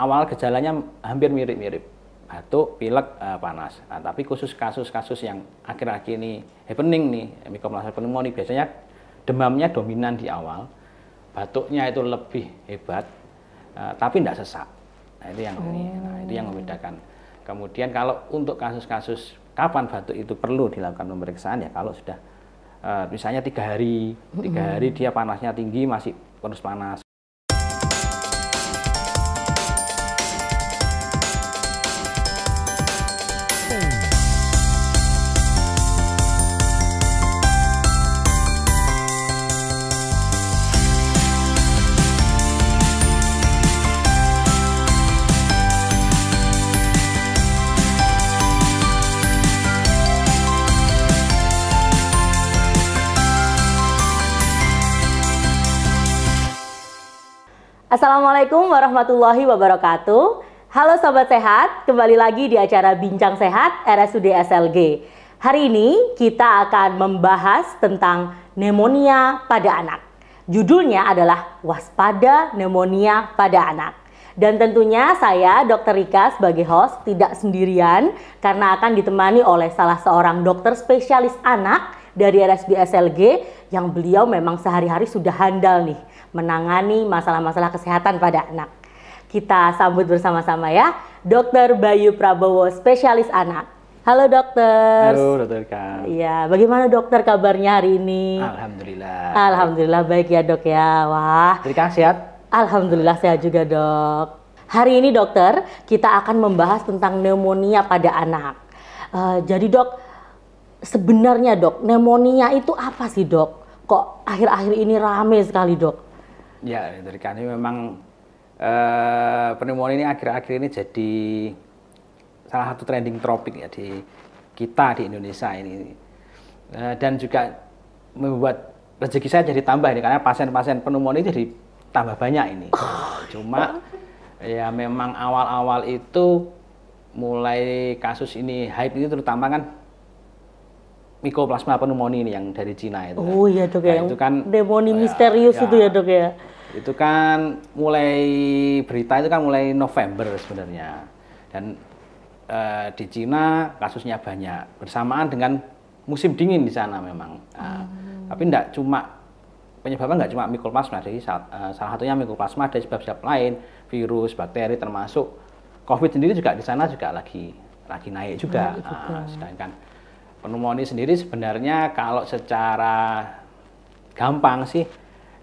awal gejalanya hampir mirip-mirip batuk, pilek, uh, panas. Nah, tapi khusus kasus-kasus yang akhir-akhir ini happening nih, mikroplasma pneumonia biasanya demamnya dominan di awal, batuknya itu lebih hebat, uh, tapi tidak sesak. Nah itu yang oh. ini, nah itu yang oh. membedakan. Kemudian kalau untuk kasus-kasus kapan batuk itu perlu dilakukan pemeriksaan ya kalau sudah uh, misalnya tiga hari, tiga hari dia panasnya tinggi masih terus panas. Assalamualaikum warahmatullahi wabarakatuh. Halo Sobat Sehat, kembali lagi di acara Bincang Sehat RSUD SLG. Hari ini kita akan membahas tentang pneumonia pada anak. Judulnya adalah Waspada Pneumonia pada Anak. Dan tentunya saya Dr. Rika sebagai host tidak sendirian karena akan ditemani oleh salah seorang dokter spesialis anak dari RSB SLG yang beliau memang sehari-hari sudah handal nih menangani masalah-masalah kesehatan pada anak. Kita sambut bersama-sama ya Dokter Bayu Prabowo, spesialis anak. Halo dokter. Halo dokter Kak. Iya, bagaimana dokter kabarnya hari ini? Alhamdulillah. Alhamdulillah baik ya dok ya. Wah. Terima kasih. sehat? Alhamdulillah sehat juga dok. Hari ini dokter kita akan membahas tentang pneumonia pada anak. Uh, jadi dok sebenarnya dok, pneumonia itu apa sih dok? Kok akhir-akhir ini rame sekali dok? Ya dari kami memang uh, pneumonia ini akhir-akhir ini jadi salah satu trending topic ya di kita di Indonesia ini Uh, dan juga membuat rezeki saya jadi tambah ini karena pasien-pasien pneumonia jadi tambah banyak ini. Cuma ya memang awal-awal itu mulai kasus ini hype ini terutama kan Mycoplasma pneumonia ini yang dari Cina itu. Kan. Oh iya dok ya. Nah, itu kan pneumonia oh ya, misterius ya, itu ya dok ya. Itu kan mulai berita itu kan mulai November sebenarnya. Dan eh, di Cina kasusnya banyak bersamaan dengan musim dingin di sana memang. Nah, hmm. Tapi tidak cuma penyebabnya nggak cuma Mycoplasma, jadi salah, eh, salah satunya Mycoplasma ada sebab-sebab lain, virus, bakteri termasuk COVID sendiri juga di sana juga lagi lagi naik juga. Naik nah, juga. Nah, sedangkan pneumonia sendiri sebenarnya kalau secara gampang sih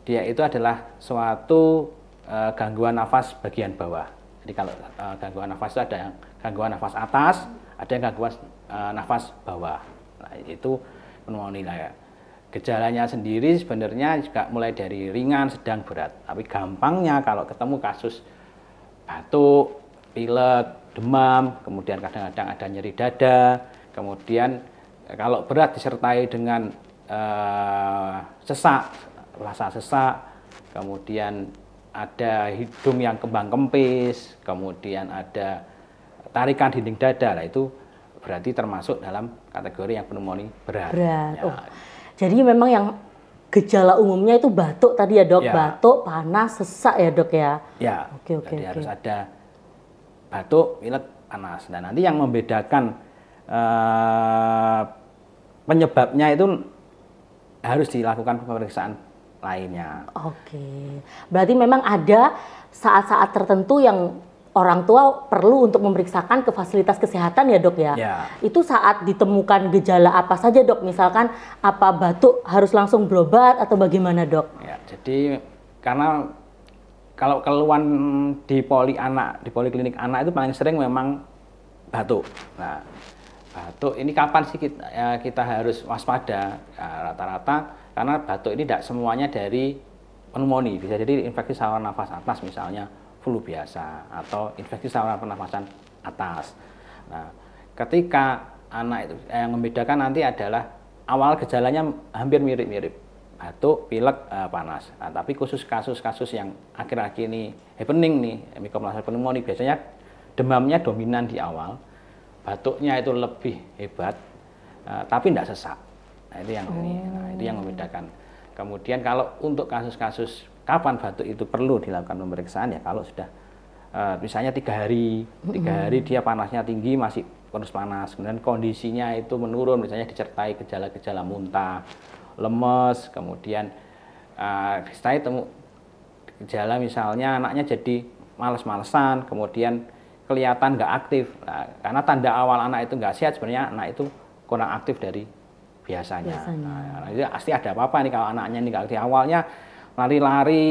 dia itu adalah suatu uh, gangguan nafas bagian bawah. Jadi kalau uh, gangguan nafas itu ada yang gangguan nafas atas, ada yang gangguan uh, nafas bawah. Nah, itu pneumonia. Ya. Gejalanya sendiri sebenarnya juga mulai dari ringan, sedang, berat. Tapi gampangnya kalau ketemu kasus batuk, pilek, demam, kemudian kadang-kadang ada nyeri dada, kemudian kalau berat disertai dengan uh, sesak, rasa sesak, kemudian ada hidung yang kembang kempis, kemudian ada tarikan dinding dada, lah itu berarti termasuk dalam kategori yang pneumonia berat. Berat. Ya. Oh. Jadi memang yang gejala umumnya itu batuk tadi ya dok, ya. batuk, panas, sesak ya dok ya. Ya. Oke oke. Jadi oke. harus ada batuk, pilek, panas. Dan nanti yang membedakan uh, penyebabnya itu harus dilakukan pemeriksaan lainnya. Oke. Berarti memang ada saat-saat tertentu yang orang tua perlu untuk memeriksakan ke fasilitas kesehatan ya dok ya. ya. Itu saat ditemukan gejala apa saja dok, misalkan apa batuk harus langsung berobat atau bagaimana dok? Ya, jadi karena kalau keluhan di poli anak, di poliklinik anak itu paling sering memang batuk. Nah, batuk ini kapan sih kita, ya, kita harus waspada ya, rata-rata karena batuk ini tidak semuanya dari pneumonia bisa jadi infeksi saluran nafas atas misalnya flu biasa atau infeksi saluran pernafasan atas nah ketika anak itu eh, yang membedakan nanti adalah awal gejalanya hampir mirip-mirip batuk pilek eh, panas nah, tapi khusus kasus-kasus yang akhir-akhir ini happening nih mikroplasma pneumonia biasanya demamnya dominan di awal batuknya itu lebih hebat, uh, tapi tidak sesak. Nah, nah, itu yang oh. ini, nah, itu yang membedakan. Kemudian kalau untuk kasus-kasus kapan batuk itu perlu dilakukan pemeriksaan ya kalau sudah uh, misalnya tiga hari, tiga hari dia panasnya tinggi masih terus panas, kemudian kondisinya itu menurun, misalnya dicertai gejala-gejala muntah, lemes, kemudian uh, eh, saya temu gejala misalnya anaknya jadi males-malesan, kemudian kelihatan nggak aktif nah, karena tanda awal anak itu nggak sehat sebenarnya anak itu kurang aktif dari biasanya, biasanya. Nah, nah, itu pasti ada apa-apa nih kalau anaknya ini nggak aktif awalnya lari-lari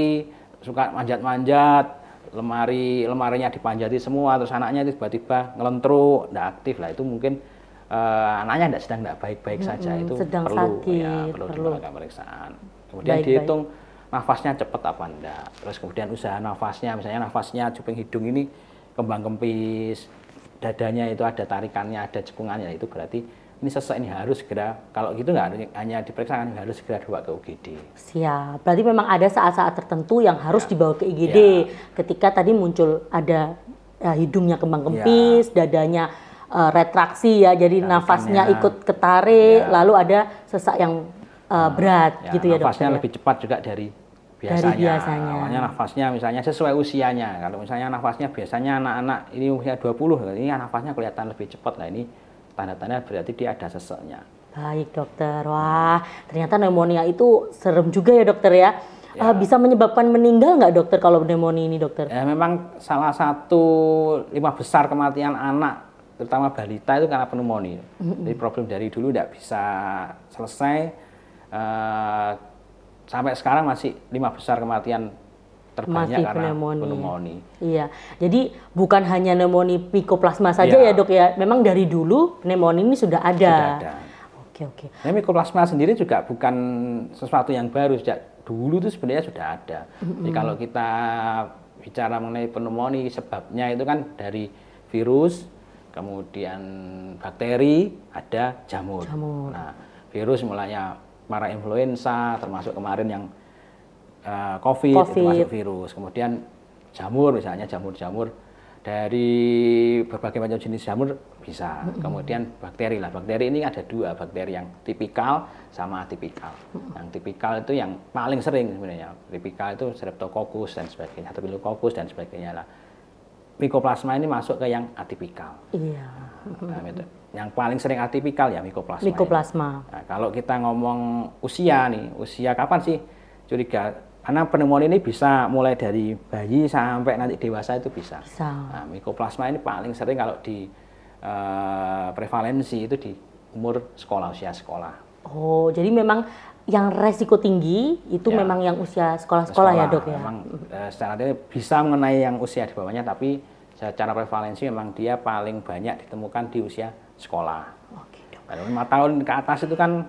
suka manjat-manjat lemari lemarinya dipanjati semua terus anaknya tiba-tiba ngelentru nggak aktif lah itu mungkin uh, anaknya nggak sedang nggak baik-baik hmm, saja itu sedang perlu ya, sakit, ya perlu, perlu. dilakukan pemeriksaan kemudian baik, dihitung baik nafasnya cepat apa enggak terus kemudian usaha nafasnya misalnya nafasnya cuping hidung ini kembang kempis, dadanya itu ada tarikannya, ada cekungannya, itu berarti ini sesak ini harus segera kalau gitu nggak hanya diperiksa kan harus segera dibawa ke UGD. Siap. Berarti memang ada saat-saat tertentu yang harus ya. dibawa ke IGD ya. ketika tadi muncul ada ya, hidungnya kembang ya. kempis, ya. dadanya uh, retraksi ya, jadi Tarikannya, nafasnya ikut ketarik, ya. lalu ada sesak yang uh, berat ya, gitu ya dokter. Nafasnya ya? lebih cepat juga dari biasanya. Dari biasanya. Awalnya nafasnya misalnya sesuai usianya. Kalau misalnya nafasnya biasanya anak-anak ini usia 20, ini nafasnya kelihatan lebih cepat. Nah ini tanda-tanda berarti dia ada seseknya. Baik dokter, wah ternyata pneumonia itu serem juga ya dokter ya. ya. Ah, bisa menyebabkan meninggal nggak dokter kalau pneumonia ini dokter? Ya, memang salah satu lima besar kematian anak terutama balita itu karena pneumonia. Jadi problem dari dulu tidak bisa selesai. Uh, sampai sekarang masih lima besar kematian terbanyak Masih karena pneumonia. pneumonia. Iya. Jadi bukan hanya pneumonia Mycoplasma saja ya. ya, Dok ya. Memang dari dulu pneumonia ini sudah ada. Sudah ada. Oke, oke. Nah, Mycoplasma sendiri juga bukan sesuatu yang baru sejak dulu itu sebenarnya sudah ada. Mm-hmm. Jadi kalau kita bicara mengenai pneumonia sebabnya itu kan dari virus, kemudian bakteri, ada jamur. jamur. Nah, virus mulanya para influenza, termasuk kemarin yang uh, COVID, COVID, termasuk virus. Kemudian jamur misalnya jamur-jamur dari berbagai macam jenis jamur bisa. Kemudian bakteri lah. Bakteri ini ada dua, bakteri yang tipikal sama atipikal. Yang tipikal itu yang paling sering sebenarnya. Tipikal itu streptococcus dan sebagainya, atau pilokokus dan sebagainya lah. Mikoplasma ini masuk ke yang atipikal. Iya. Nah, yang paling sering atipikal ya mikoplasma. Mikoplasma. Nah, kalau kita ngomong usia nih, usia kapan sih curiga? Karena pneumonia ini bisa mulai dari bayi sampai nanti dewasa itu bisa. Bisa. Nah, mikoplasma ini paling sering kalau di uh, prevalensi itu di umur sekolah usia sekolah. Oh, jadi memang yang resiko tinggi itu ya. memang yang usia sekolah-sekolah ya dok ya. Memang uh, secara dia bisa mengenai yang usia di bawahnya, tapi secara prevalensi memang dia paling banyak ditemukan di usia sekolah. Oke, Okay. Kalau lima tahun ke atas itu kan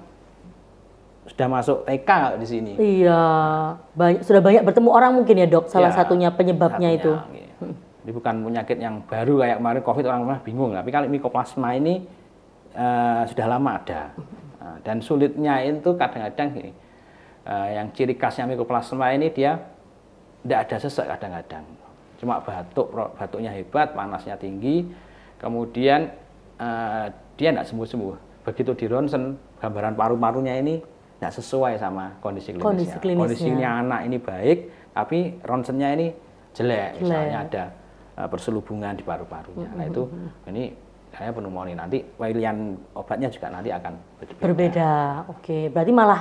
sudah masuk TK di sini. Iya, banyak, sudah banyak bertemu orang mungkin ya dok. Salah ya, satunya penyebabnya satunya, itu. Ya. Ini bukan penyakit yang baru kayak kemarin COVID orang rumah bingung. Tapi kalau mikoplasma ini uh, sudah lama ada. Uh, dan sulitnya itu kadang-kadang gini. Uh, yang ciri khasnya mikoplasma ini dia tidak ada sesak kadang-kadang. Cuma batuk, batuknya hebat, panasnya tinggi. Kemudian uh, dia tidak sembuh-sembuh. Begitu di ronsen, gambaran paru-parunya ini tidak sesuai sama kondisi klinisnya. Kondisi klinisnya. Kondisinya anak ini baik, tapi ronsennya ini jelek. jelek. Misalnya ada uh, perselubungan di paru-parunya. Mm -hmm. Nah itu ini saya pneumonia nanti pilihan obatnya juga nanti akan berbeda. berbeda. Oke, berarti malah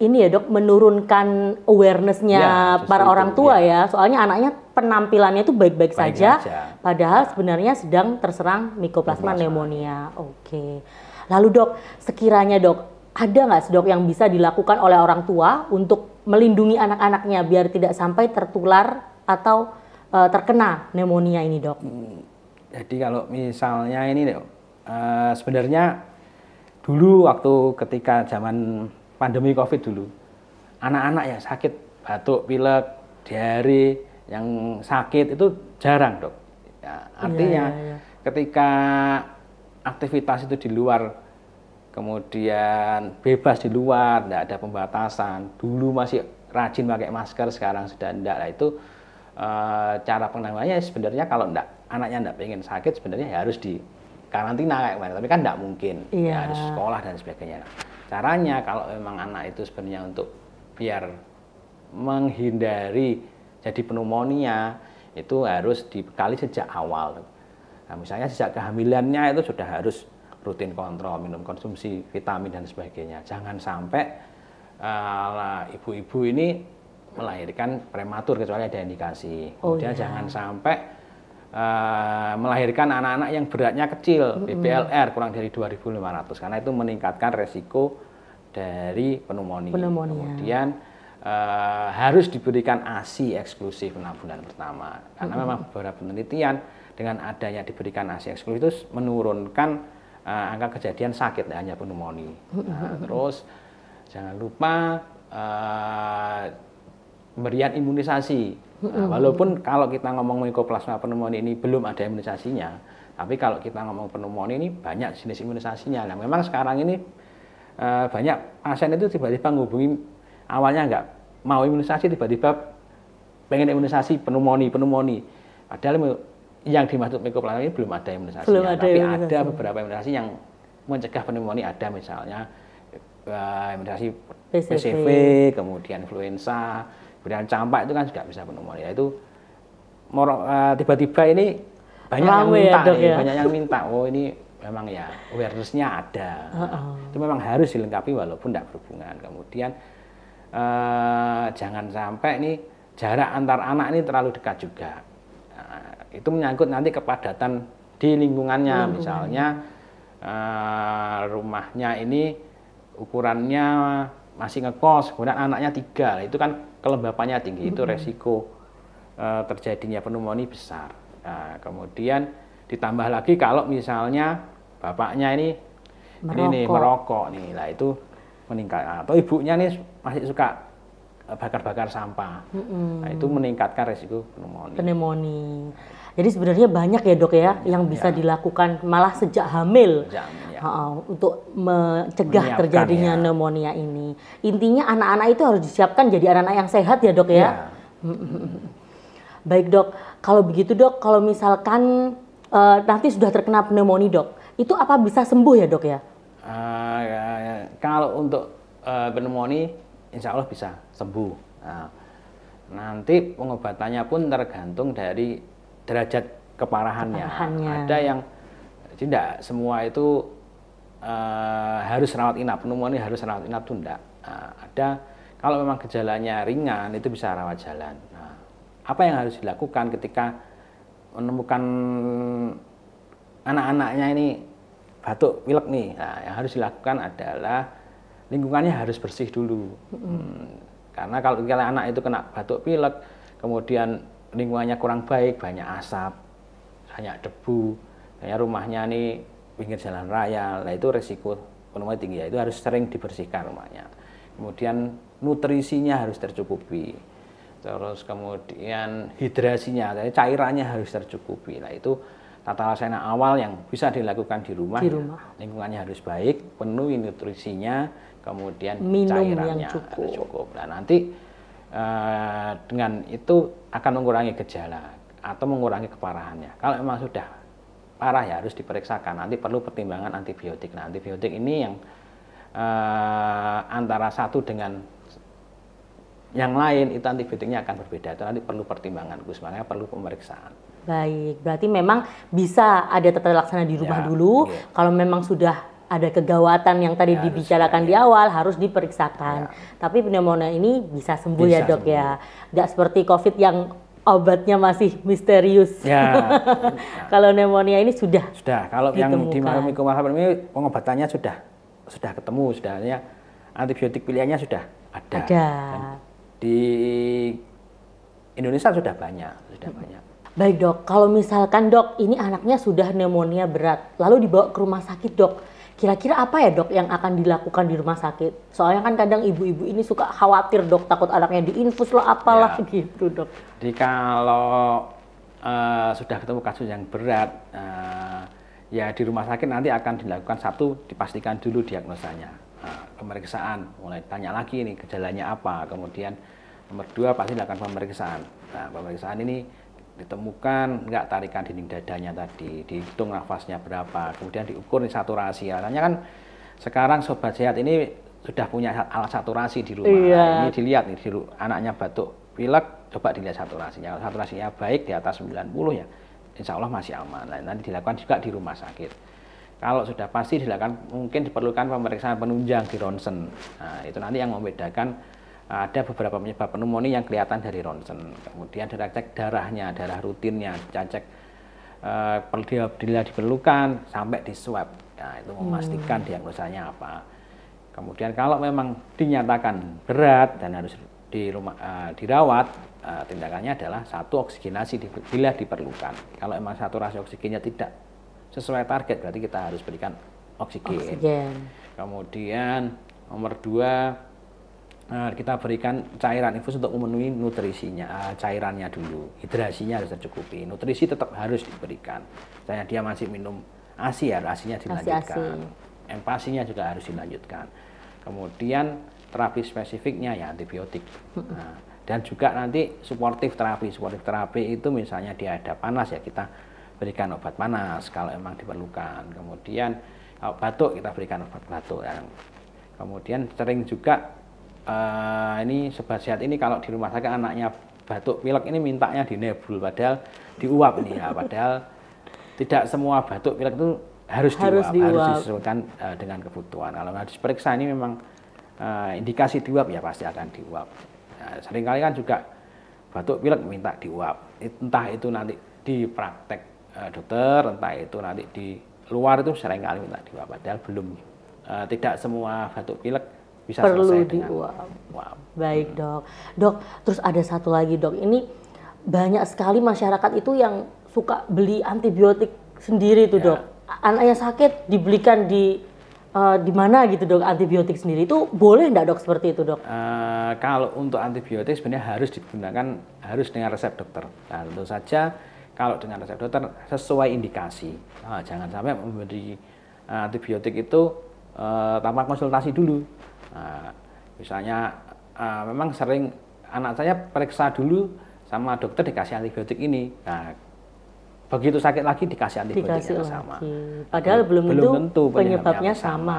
ini ya dok menurunkan awarenessnya ya, para itu, orang tua ya. ya soalnya anaknya penampilannya itu baik-baik saja, aja. padahal ya. sebenarnya sedang terserang mikoplasma pneumonia. Oke, lalu dok sekiranya dok ada nggak dok yang bisa dilakukan oleh orang tua untuk melindungi anak-anaknya biar tidak sampai tertular atau uh, terkena pneumonia ini dok? Hmm. Jadi kalau misalnya ini dok, uh, sebenarnya dulu waktu ketika zaman pandemi covid dulu anak-anak yang sakit batuk pilek diare yang sakit itu jarang dok ya, artinya ya, ya, ya. ketika aktivitas itu di luar kemudian bebas di luar tidak ada pembatasan dulu masih rajin pakai masker sekarang sudah tidak nah, itu e, cara penanggulannya sebenarnya kalau tidak anaknya tidak ingin sakit sebenarnya ya harus di karantina kayak mana tapi kan tidak mungkin yeah. ya, iya. harus sekolah dan sebagainya caranya kalau memang anak itu sebenarnya untuk biar menghindari jadi pneumonia itu harus dibekali sejak awal. Nah, misalnya sejak kehamilannya itu sudah harus rutin kontrol minum konsumsi vitamin dan sebagainya. Jangan sampai eh, ibu-ibu uh, ini melahirkan prematur kecuali ada indikasi. Oh, Kemudian iya. jangan sampai Eh, melahirkan anak-anak yang beratnya kecil, BPLR kurang dari 2.500 karena itu meningkatkan resiko dari pneumonia. pneumonia. Kemudian uh, harus diberikan ASI eksklusif 6 bulan pertama karena mm -hmm. memang beberapa penelitian dengan adanya diberikan ASI eksklusif itu menurunkan uh, angka kejadian sakit hanya pneumonia. Nah, terus jangan lupa uh, pemberian imunisasi Nah, walaupun kalau kita ngomong Mycoplasma pneumonia ini belum ada imunisasinya, tapi kalau kita ngomong pneumonia ini banyak jenis imunisasinya. Nah, memang sekarang ini e, banyak pasien itu tiba-tiba menghubungi awalnya nggak mau imunisasi tiba-tiba pengen imunisasi pneumonia pneumonia. Padahal yang dimaksud Mycoplasma ini belum ada imunisasi. belum ada tapi imunisasi. ada beberapa imunisasi yang mencegah pneumonia ada misalnya e, imunisasi PCV kemudian influenza Kemudian campak itu kan juga bisa pneumonia. Itu eh, tiba-tiba ini banyak Rame yang minta, ya, ya. banyak yang minta. Oh ini memang ya awarenessnya ada. Uh -uh. Itu memang harus dilengkapi walaupun tidak berhubungan. Kemudian uh, jangan sampai nih jarak antar anak ini terlalu dekat juga. Uh, itu menyangkut nanti kepadatan di lingkungannya, hmm. misalnya uh, rumahnya ini ukurannya masih ngekos, kemudian anaknya tiga, itu kan kelembapannya tinggi itu resiko uh, terjadinya pneumonia besar. Nah, kemudian ditambah lagi kalau misalnya bapaknya ini merokok. ini nih merokok nih, lah itu meningkat nah, atau ibunya nih masih suka eh, bakar-bakar sampah. Mm -hmm. Nah, itu meningkatkan resiko pneumonia. Pneumonia. Jadi sebenarnya banyak ya dok ya yang bisa ya. dilakukan malah sejak hamil ya. uh, untuk mencegah Menyiapkan, terjadinya ya. pneumonia ini. Intinya anak-anak itu harus disiapkan jadi anak-anak yang sehat ya dok ya. ya. Baik dok, kalau begitu dok, kalau misalkan uh, nanti sudah terkena pneumonia dok, itu apa bisa sembuh ya dok ya? Uh, ya, ya. Kalau untuk uh, eh, pneumonia, insya Allah bisa sembuh. Uh, nanti pengobatannya pun tergantung dari derajat keparahannya. keparahannya. Ada yang tidak semua itu uh, harus rawat inap, ini harus rawat inap tuh tidak. Nah, ada kalau memang gejalanya ringan itu bisa rawat jalan. Nah, apa yang harus dilakukan ketika menemukan anak-anaknya ini batuk pilek nih? Nah, yang harus dilakukan adalah lingkungannya harus bersih dulu. Hmm, karena kalau anak itu kena batuk pilek, kemudian lingkungannya kurang baik, banyak asap, banyak debu, kayak rumahnya ini pinggir jalan raya, lah itu resiko ekonomi tinggi ya, itu harus sering dibersihkan rumahnya. Kemudian nutrisinya harus tercukupi, terus kemudian hidrasinya, jadi cairannya harus tercukupi. lah itu tata laksana awal yang bisa dilakukan di rumah, di rumah. Ya. lingkungannya harus baik, penuhi nutrisinya, kemudian Minum cairannya yang cukup. harus cukup. Nah nanti Eh, dengan itu akan mengurangi gejala atau mengurangi keparahannya. Kalau memang sudah parah ya harus diperiksakan. Nanti perlu pertimbangan antibiotik. Nah, antibiotik ini yang uh, antara satu dengan yang lain itu antibiotiknya akan berbeda. Itu nanti perlu pertimbangan, Gus. Makanya perlu pemeriksaan. Baik, berarti memang bisa ada tata laksana di rumah ya, dulu. Ya. Kalau memang sudah ada kegawatan yang tadi ya, dibicarakan ya. di awal harus diperiksakan. Ya. Tapi pneumonia ini bisa sembuh ya, bisa ya dok sembuh. ya. Gak seperti COVID yang obatnya masih misterius. Ya. kalau pneumonia ini sudah. Sudah. Kalau yang di ini pengobatannya sudah sudah ketemu sudah ya. Antibiotik pilihannya sudah ada. Ada. di Indonesia sudah banyak, sudah banyak. Baik dok, kalau misalkan dok ini anaknya sudah pneumonia berat, lalu dibawa ke rumah sakit dok, Kira-kira apa ya dok yang akan dilakukan di rumah sakit? Soalnya kan kadang ibu-ibu ini suka khawatir dok, takut anaknya diinfus loh apalah ya. gitu dok. Jadi kalau uh, sudah ketemu kasus yang berat, uh, ya di rumah sakit nanti akan dilakukan satu dipastikan dulu diagnosanya, uh, pemeriksaan, mulai tanya lagi ini gejalanya apa, kemudian nomor dua pasti dilakukan pemeriksaan. Nah pemeriksaan ini ditemukan nggak tarikan dinding dadanya tadi, dihitung nafasnya berapa, kemudian diukur nih saturasi. alasannya kan sekarang sobat sehat ini sudah punya alat saturasi di rumah. Iya. Nah, ini dilihat nih, di, anaknya batuk pilek, coba dilihat saturasinya. Kalau saturasinya baik di atas 90 ya, insya Allah masih aman. Nah, nanti dilakukan juga di rumah sakit. Kalau sudah pasti dilakukan, mungkin diperlukan pemeriksaan penunjang di ronsen. Nah, itu nanti yang membedakan ada beberapa penyebab pneumonia yang kelihatan dari ronsen. Kemudian ada cek darahnya, darah rutinnya, cek eh, bila diperlukan sampai di swab. Nah, itu hmm. memastikan hmm. diagnosanya apa. Kemudian kalau memang dinyatakan berat dan harus di rumah, uh, dirawat, uh, tindakannya adalah satu oksigenasi di, bila diperlukan. Kalau memang saturasi oksigennya tidak sesuai target, berarti kita harus berikan oksigen. oksigen. Kemudian nomor dua Eh, kita berikan cairan infus untuk memenuhi nutrisinya, eh, cairannya dulu, hidrasinya harus tercukupi, nutrisi tetap harus diberikan. Saya dia masih minum ASI ya, ASInya dilanjutkan, ASI. empasinya juga harus dilanjutkan. Kemudian terapi spesifiknya ya antibiotik. Nah, dan juga nanti suportif terapi, suportif terapi itu misalnya dia ada panas ya kita berikan obat panas kalau emang diperlukan. Kemudian batuk kita berikan obat batuk. Kemudian sering juga uh, ini sebat sehat ini kalau di rumah sakit anaknya batuk pilek ini mintanya di nebul padahal diuap nih ya padahal tidak semua batuk pilek itu harus, harus diuap, diuap. harus disesuaikan uh, dengan kebutuhan kalau harus periksa ini memang uh, indikasi diuap ya pasti akan diuap nah, seringkali kan juga batuk pilek minta diuap entah itu nanti di praktek uh, dokter entah itu nanti di luar itu seringkali minta diuap padahal belum uh, tidak semua batuk pilek bisa perlu dengan wow. wow. Baik, hmm. Dok. Dok, terus ada satu lagi, Dok. Ini banyak sekali masyarakat itu yang suka beli antibiotik sendiri tuh, ya. Dok. Anaknya sakit dibelikan di uh, di mana gitu dok antibiotik sendiri itu boleh tidak dok seperti itu dok? Uh, kalau untuk antibiotik sebenarnya harus digunakan harus dengan resep dokter. Nah, tentu saja kalau dengan resep dokter sesuai indikasi. Nah, jangan sampai memberi eh, antibiotik itu uh, tanpa konsultasi dulu. Nah, misalnya uh, memang sering anak saya periksa dulu sama dokter dikasih antibiotik ini. Nah, begitu sakit lagi dikasih antibiotik dikasih yang sama. Lagi. Padahal belum, belum tentu penyebabnya, penyebabnya sama. sama.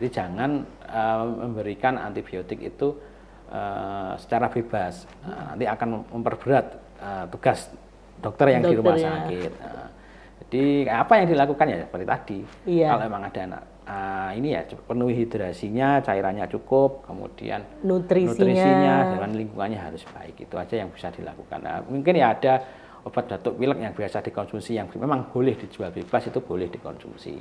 Jadi jangan uh, memberikan antibiotik itu uh, secara bebas. Nah, nanti akan memperberat uh, tugas dokter yang dokter di rumah ya. sakit. Nah, jadi apa yang dilakukan ya seperti tadi. Iya. Kalau memang ada anak uh, ini ya penuhi hidrasinya, cairannya cukup, kemudian nutrisinya, nutrisinya dan lingkungannya harus baik. Itu aja yang bisa dilakukan. Nah, mungkin ya ada obat batuk pilek yang biasa dikonsumsi yang memang boleh dijual bebas itu boleh dikonsumsi.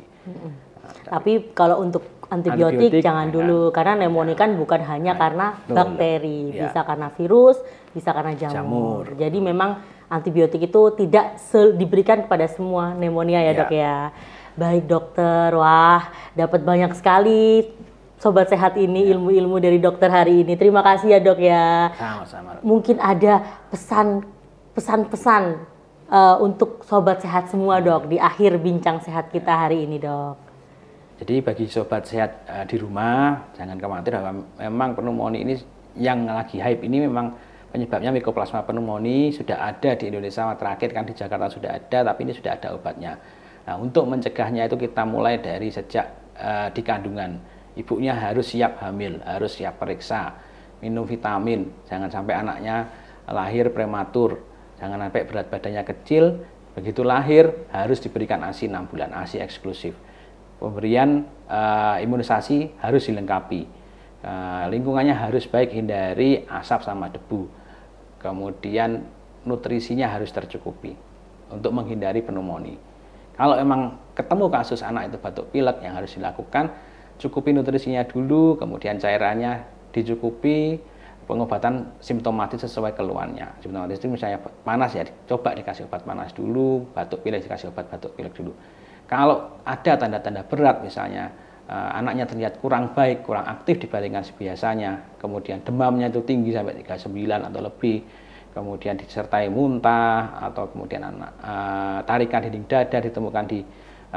nah, tapi, tapi kalau untuk antibiotik, antibiotik jangan ya. dulu karena ya. pneumonia ya, kan bukan hanya ya, karena bakteri, ya. bisa karena virus, bisa karena jamur. jamur. Jadi hmm. memang antibiotik itu tidak diberikan kepada semua pneumonia ya, ya. Dok ya. Baik dokter, wah dapat banyak sekali sobat sehat ini ya. ilmu-ilmu dari dokter hari ini. Terima kasih ya dok ya. Sama-sama. Mungkin ada pesan pesan-pesan uh, untuk sobat sehat semua ya. dok di akhir bincang sehat kita ya. hari ini dok. Jadi bagi sobat sehat uh, di rumah jangan khawatir bahwa memang pneumonia ini yang lagi hype ini memang penyebabnya mikoplasma pneumonia sudah ada di Indonesia terakhir kan di Jakarta sudah ada tapi ini sudah ada obatnya. Nah, untuk mencegahnya itu kita mulai dari sejak uh, di kandungan. Ibunya harus siap hamil, harus siap periksa, minum vitamin, jangan sampai anaknya lahir prematur, jangan sampai berat badannya kecil, begitu lahir harus diberikan ASI 6 bulan, ASI eksklusif. Pemberian uh, imunisasi harus dilengkapi. Uh, lingkungannya harus baik, hindari asap sama debu. Kemudian nutrisinya harus tercukupi untuk menghindari pneumonia. Kalau emang ketemu kasus anak itu batuk pilek yang harus dilakukan, cukupi nutrisinya dulu, kemudian cairannya dicukupi, pengobatan simptomatis sesuai keluhannya. Simptomatis itu misalnya panas ya, coba dikasih obat panas dulu, batuk pilek dikasih obat batuk pilek dulu. Kalau ada tanda-tanda berat misalnya eh, anaknya terlihat kurang baik, kurang aktif dibandingkan biasanya, kemudian demamnya itu tinggi sampai 39 atau lebih, kemudian disertai muntah atau kemudian anak uh, tarikan dinding dada ditemukan di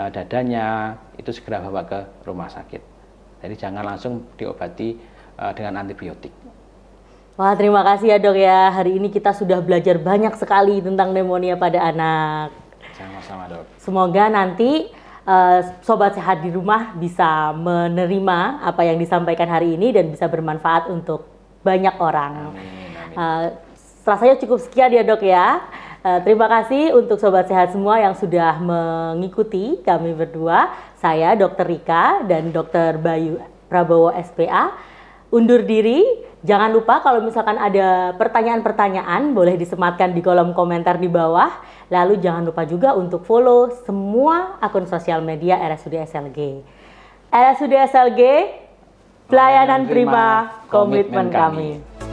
uh, dadanya itu segera bawa ke rumah sakit. Jadi jangan langsung diobati uh, dengan antibiotik. Wah terima kasih ya dok ya hari ini kita sudah belajar banyak sekali tentang pneumonia pada anak. Sama-sama dok. Semoga nanti uh, sobat sehat di rumah bisa menerima apa yang disampaikan hari ini dan bisa bermanfaat untuk banyak orang. Amin, amin. Uh, saya cukup sekian ya dok ya. Eh, terima kasih untuk sobat sehat semua yang sudah mengikuti kami berdua. Saya Dr. Rika dan Dr. Bayu Prabowo SPA. Undur diri. Jangan lupa kalau misalkan ada pertanyaan-pertanyaan boleh disematkan di kolom komentar di bawah. Lalu jangan lupa juga untuk follow semua akun sosial media RSUD SLG. RSUD SLG, pelayanan prima, komitmen, komitmen kami. kami.